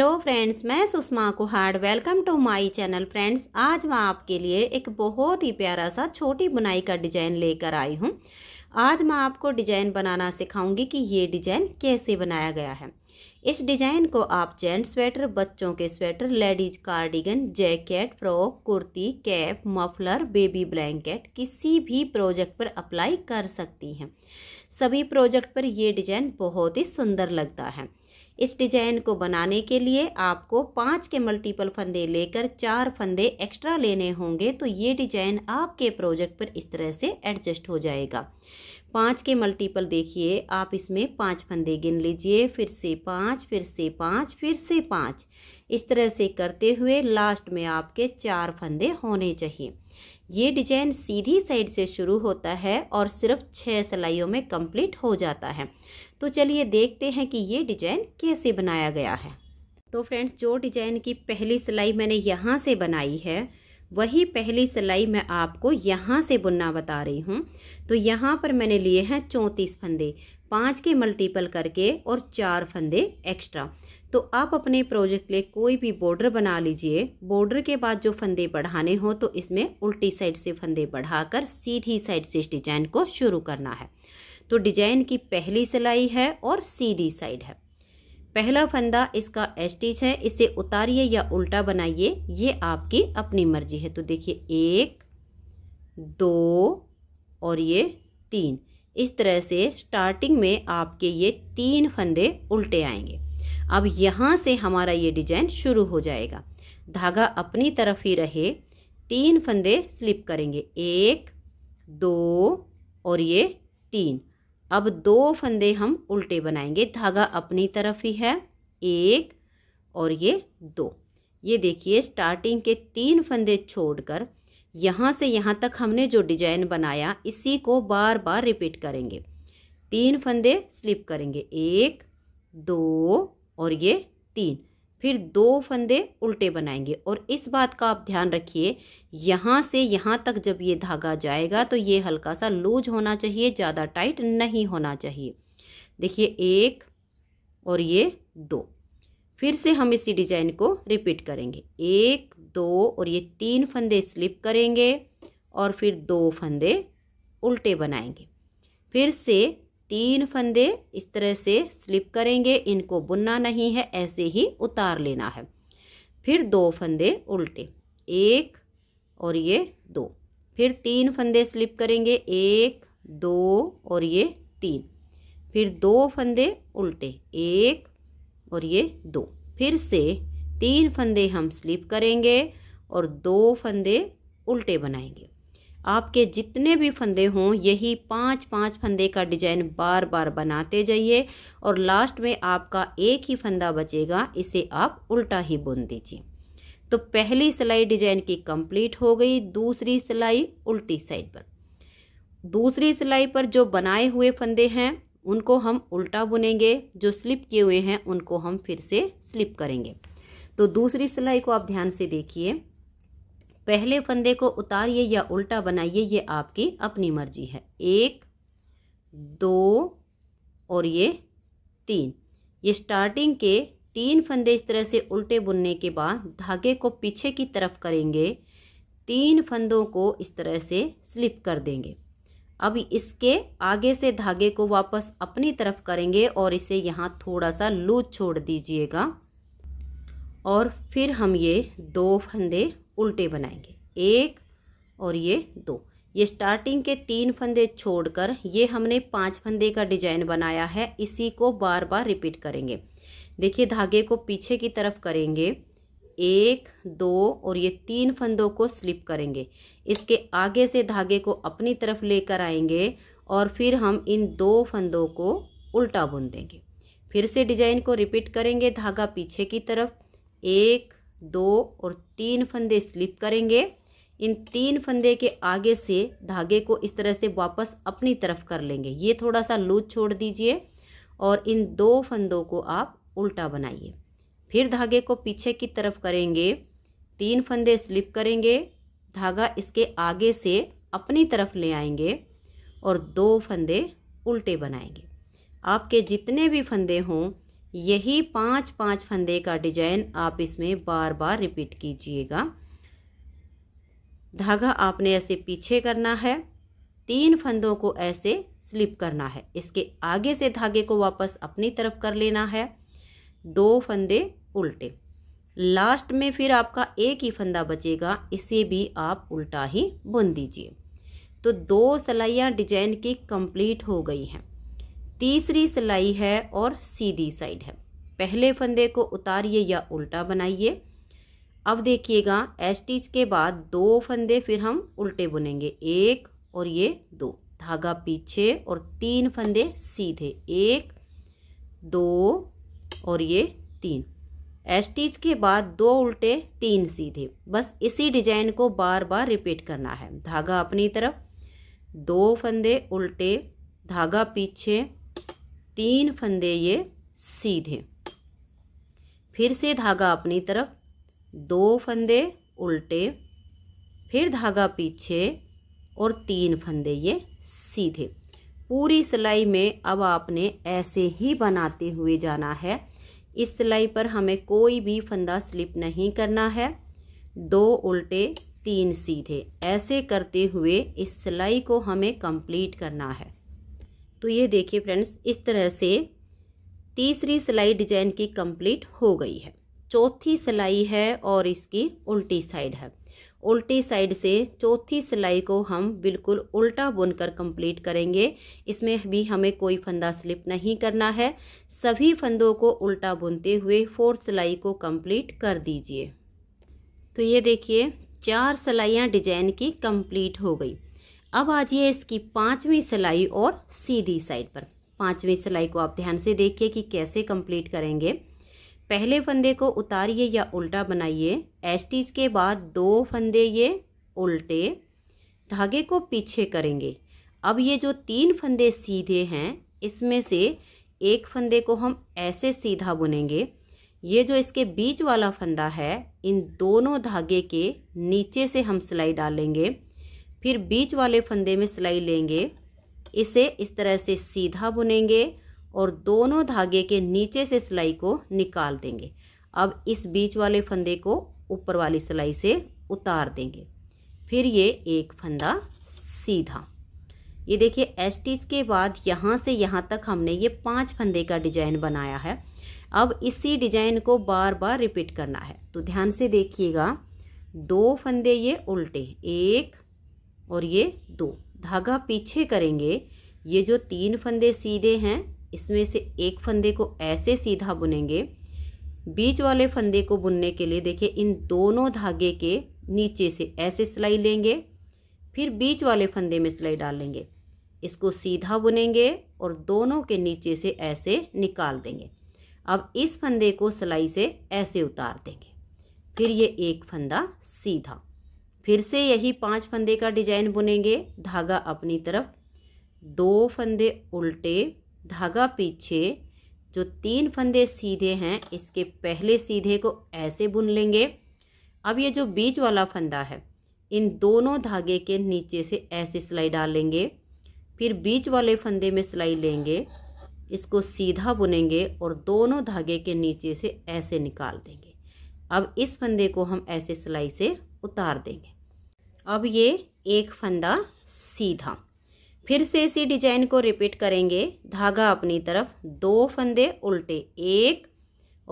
hello friends मैं Sushma Kuhad welcome to my channel friends आज मैं आपके लिए एक बहुत ही प्यारा सा छोटी बुनाई का डिजाइन लेकर आई हूँ आज मैं आपको डिजाइन बनाना सिखाऊंगी कि ये डिजाइन कैसे बनाया गया है इस डिजाइन को आप जेंट्स स्वेटर बच्चों के sweater ladies cardigan jacket frock kurti cap muffler baby blanket किसी भी प्रोजेक्ट पर अप्लाई कर सकती हैं सभी प्रोजेक्ट पर यह डिजाइन बहुत ही सुंदर लगता है इस डिजाइन को बनाने के लिए आपको पाँच के मल्टीपल फंदे लेकर चार फंदे एक्स्ट्रा लेने होंगे तो ये डिजाइन आपके प्रोजेक्ट पर इस तरह से एडजस्ट हो जाएगा पाँच के मल्टीपल देखिए आप इसमें पाँच फंदे गिन लीजिए फिर से पाँच फिर से पाँच फिर से पाँच इस तरह से करते हुए लास्ट में आपके चार फंदे होने चाहिए ये डिजाइन सीधी साइड से शुरू होता है और सिर्फ छः सिलाइयों में कंप्लीट हो जाता है तो चलिए देखते हैं कि ये डिजाइन कैसे बनाया गया है तो फ्रेंड्स जो डिजाइन की पहली सिलाई मैंने यहाँ से बनाई है वही पहली सिलाई मैं आपको यहाँ से बुनना बता रही हूँ तो यहाँ पर मैंने लिए हैं चौंतीस फंदे पाँच के मल्टीपल करके और चार फंदे एक्स्ट्रा तो आप अपने प्रोजेक्ट के लिए कोई भी बॉर्डर बना लीजिए बॉर्डर के बाद जो फंदे बढ़ाने हो तो इसमें उल्टी साइड से फंदे बढ़ाकर सीधी साइड से इस डिजाइन को शुरू करना है तो डिजाइन की पहली सिलाई है और सीधी साइड है पहला फंदा इसका एस्टिच है इसे उतारिए या उल्टा बनाइए ये आपकी अपनी मर्जी है तो देखिए एक दो और ये तीन इस तरह से स्टार्टिंग में आपके ये तीन फंदे उल्टे आएंगे अब यहाँ से हमारा ये डिजाइन शुरू हो जाएगा धागा अपनी तरफ ही रहे तीन फंदे स्लिप करेंगे एक दो और ये तीन अब दो फंदे हम उल्टे बनाएंगे धागा अपनी तरफ ही है एक और ये दो ये देखिए स्टार्टिंग के तीन फंदे छोड़कर यहाँ से यहाँ तक हमने जो डिजाइन बनाया इसी को बार बार रिपीट करेंगे तीन फंदे स्लिप करेंगे एक दो और ये तीन फिर दो फंदे उल्टे बनाएंगे और इस बात का आप ध्यान रखिए यहाँ से यहाँ तक जब ये धागा जाएगा तो ये हल्का सा लूज होना चाहिए ज़्यादा टाइट नहीं होना चाहिए देखिए एक और ये दो फिर से हम इसी डिजाइन को रिपीट करेंगे एक दो और ये तीन फंदे स्लिप करेंगे और फिर दो फंदे उल्टे बनाएंगे फिर से तीन फंदे इस तरह से स्लिप करेंगे इनको बुनना नहीं है ऐसे ही उतार लेना है फिर दो फंदे उल्टे एक और ये दो फिर तीन फंदे स्लिप करेंगे एक दो और ये तीन फिर दो फंदे उल्टे एक और ये दो फिर से तीन फंदे हम स्लिप करेंगे और दो फंदे उल्टे बनाएंगे आपके जितने भी फंदे हों यही पांच पांच फंदे का डिजाइन बार बार बनाते जाइए और लास्ट में आपका एक ही फंदा बचेगा इसे आप उल्टा ही बुन दीजिए तो पहली सिलाई डिजाइन की कंप्लीट हो गई दूसरी सिलाई उल्टी साइड पर दूसरी सिलाई पर जो बनाए हुए फंदे हैं उनको हम उल्टा बुनेंगे जो स्लिप किए हुए हैं उनको हम फिर से स्लिप करेंगे तो दूसरी सिलाई को आप ध्यान से देखिए पहले फंदे को उतारिए या उल्टा बनाइए ये आपकी अपनी मर्जी है एक दो और ये तीन ये स्टार्टिंग के तीन फंदे इस तरह से उल्टे बुनने के बाद धागे को पीछे की तरफ करेंगे तीन फंदों को इस तरह से स्लिप कर देंगे अब इसके आगे से धागे को वापस अपनी तरफ करेंगे और इसे यहाँ थोड़ा सा लूज छोड़ दीजिएगा और फिर हम ये दो फंदे उल्टे बनाएंगे एक और ये दो ये स्टार्टिंग के तीन फंदे छोड़कर ये हमने पांच फंदे का डिजाइन बनाया है इसी को बार बार रिपीट करेंगे देखिए धागे को पीछे की तरफ करेंगे एक दो और ये तीन फंदों को स्लिप करेंगे इसके आगे से धागे को अपनी तरफ लेकर आएंगे और फिर हम इन दो फंदों को उल्टा बुन देंगे फिर से डिजाइन को रिपीट करेंगे धागा पीछे की तरफ एक दो और तीन फंदे स्लिप करेंगे इन तीन फंदे के आगे से धागे को इस तरह से वापस अपनी तरफ कर लेंगे ये थोड़ा सा लूज छोड़ दीजिए और इन दो फंदों को आप उल्टा बनाइए फिर धागे को पीछे की तरफ करेंगे तीन फंदे स्लिप करेंगे धागा इसके आगे से अपनी तरफ ले आएंगे और दो फंदे उल्टे बनाएंगे आपके जितने भी फंदे हों यही पाँच पाँच फंदे का डिजाइन आप इसमें बार बार रिपीट कीजिएगा धागा आपने ऐसे पीछे करना है तीन फंदों को ऐसे स्लिप करना है इसके आगे से धागे को वापस अपनी तरफ कर लेना है दो फंदे उल्टे लास्ट में फिर आपका एक ही फंदा बचेगा इसे भी आप उल्टा ही बुन दीजिए तो दो सलाइयाँ डिजाइन की कंप्लीट हो गई हैं तीसरी सिलाई है और सीधी साइड है पहले फंदे को उतारिए या उल्टा बनाइए अब देखिएगा एस्टिच के बाद दो फंदे फिर हम उल्टे बुनेंगे एक और ये दो धागा पीछे और तीन फंदे सीधे एक दो और ये तीन एस्टिच के बाद दो उल्टे तीन सीधे बस इसी डिजाइन को बार बार रिपीट करना है धागा अपनी तरफ दो फंदे उल्टे धागा पीछे तीन फंदे ये सीधे फिर से धागा अपनी तरफ दो फंदे उल्टे फिर धागा पीछे और तीन फंदे ये सीधे पूरी सिलाई में अब आपने ऐसे ही बनाते हुए जाना है इस सिलाई पर हमें कोई भी फंदा स्लिप नहीं करना है दो उल्टे तीन सीधे ऐसे करते हुए इस सिलाई को हमें कंप्लीट करना है तो ये देखिए फ्रेंड्स इस तरह से तीसरी सिलाई डिजाइन की कंप्लीट हो गई है चौथी सिलाई है और इसकी उल्टी साइड है उल्टी साइड से चौथी सिलाई को हम बिल्कुल उल्टा बुनकर कंप्लीट करेंगे इसमें भी हमें कोई फंदा स्लिप नहीं करना है सभी फंदों को उल्टा बुनते हुए फोर्थ सिलाई को कंप्लीट कर दीजिए तो ये देखिए चार सिलाइयाँ डिजाइन की कंप्लीट हो गई अब आ जाइए इसकी पांचवी सिलाई और सीधी साइड पर पांचवी सिलाई को आप ध्यान से देखिए कि कैसे कंप्लीट करेंगे पहले फंदे को उतारिए या उल्टा बनाइए एस्टिच के बाद दो फंदे ये उल्टे धागे को पीछे करेंगे अब ये जो तीन फंदे सीधे हैं इसमें से एक फंदे को हम ऐसे सीधा बुनेंगे ये जो इसके बीच वाला फंदा है इन दोनों धागे के नीचे से हम सिलाई डालेंगे फिर बीच वाले फंदे में सिलाई लेंगे इसे इस तरह से सीधा बुनेंगे और दोनों धागे के नीचे से सिलाई को निकाल देंगे अब इस बीच वाले फंदे को ऊपर वाली सिलाई से उतार देंगे फिर ये एक फंदा सीधा ये देखिए एस्टिच के बाद यहाँ से यहाँ तक हमने ये पांच फंदे का डिजाइन बनाया है अब इसी डिजाइन को बार बार रिपीट करना है तो ध्यान से देखिएगा दो फंदे ये उल्टे एक और ये दो धागा पीछे करेंगे ये जो तीन फंदे सीधे हैं इसमें से एक फंदे को ऐसे सीधा बुनेंगे बीच वाले फंदे को बुनने के लिए देखिए इन दोनों धागे के नीचे से ऐसे सिलाई लेंगे फिर बीच वाले फंदे में सिलाई डालेंगे इसको सीधा बुनेंगे और दोनों के नीचे से ऐसे निकाल देंगे अब इस फंदे को सिलाई से ऐसे उतार देंगे फिर ये एक फंदा सीधा फिर से यही पांच फंदे का डिजाइन बुनेंगे धागा अपनी तरफ दो फंदे उल्टे धागा पीछे जो तीन फंदे सीधे हैं इसके पहले सीधे को ऐसे बुन लेंगे अब ये जो बीच वाला फंदा है इन दोनों धागे के नीचे से ऐसे सिलाई डालेंगे फिर बीच वाले फंदे में सिलाई लेंगे इसको सीधा बुनेंगे और दोनों धागे के नीचे से ऐसे निकाल देंगे अब इस फंदे को हम ऐसे सिलाई से उतार देंगे अब ये एक फंदा सीधा फिर से इसी डिजाइन को रिपीट करेंगे धागा अपनी तरफ दो फंदे उल्टे एक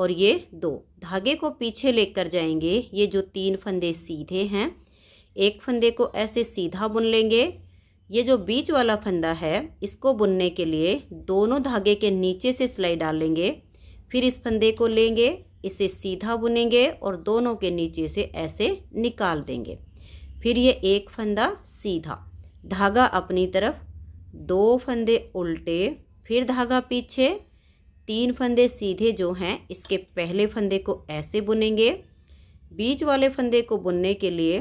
और ये दो धागे को पीछे लेकर जाएंगे ये जो तीन फंदे सीधे हैं एक फंदे को ऐसे सीधा बुन लेंगे ये जो बीच वाला फंदा है इसको बुनने के लिए दोनों धागे के नीचे से सिलाई डालेंगे फिर इस फंदे को लेंगे इसे सीधा बुनेंगे और दोनों के नीचे से ऐसे निकाल देंगे फिर ये एक फंदा सीधा धागा अपनी तरफ दो फंदे उल्टे फिर धागा पीछे तीन फंदे सीधे जो हैं इसके पहले फंदे को ऐसे बुनेंगे बीच वाले फंदे को बुनने के लिए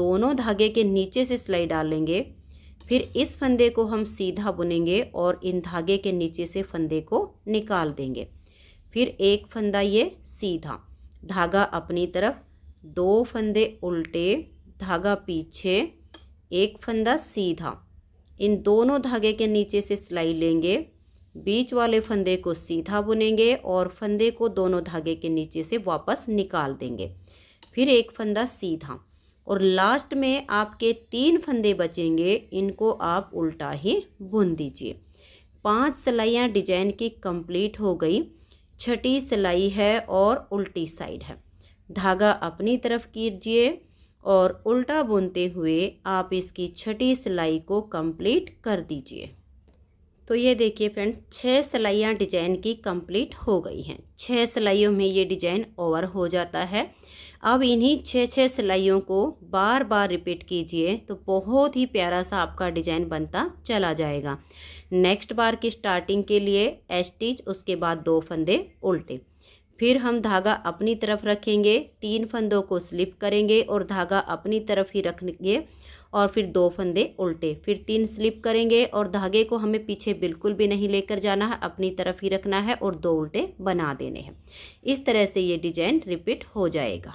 दोनों धागे के नीचे से सिलाई डालेंगे फिर इस फंदे को हम सीधा बुनेंगे और इन धागे के नीचे से फंदे को निकाल देंगे फिर एक फंदा ये सीधा धागा अपनी तरफ दो फंदे उल्टे धागा पीछे एक फंदा सीधा इन दोनों धागे के नीचे से सिलाई लेंगे बीच वाले फंदे को सीधा बुनेंगे और फंदे को दोनों धागे के नीचे से वापस निकाल देंगे फिर एक फंदा सीधा और लास्ट में आपके तीन फंदे बचेंगे इनको आप उल्टा ही बुन दीजिए पांच सिलाइयाँ डिजाइन की कंप्लीट हो गई छठी सिलाई है और उल्टी साइड है धागा अपनी तरफ कीजिए और उल्टा बुनते हुए आप इसकी छठी सिलाई को कंप्लीट कर दीजिए तो ये देखिए फ्रेंड छः सिलाइयाँ डिजाइन की कंप्लीट हो गई हैं छः सिलाइयों में ये डिजाइन ओवर हो जाता है अब इन्हीं छः छः सिलाइयों को बार बार रिपीट कीजिए तो बहुत ही प्यारा सा आपका डिजाइन बनता चला जाएगा नेक्स्ट बार की स्टार्टिंग के लिए एस्टिच उसके बाद दो फंदे उल्टे फिर हम धागा अपनी तरफ रखेंगे तीन फंदों को स्लिप करेंगे और धागा अपनी तरफ ही रखेंगे और फिर दो फंदे उल्टे फिर तीन स्लिप करेंगे और धागे को हमें पीछे बिल्कुल भी नहीं लेकर जाना है अपनी तरफ ही रखना है और दो उल्टे बना देने हैं इस तरह से ये डिजाइन रिपीट हो जाएगा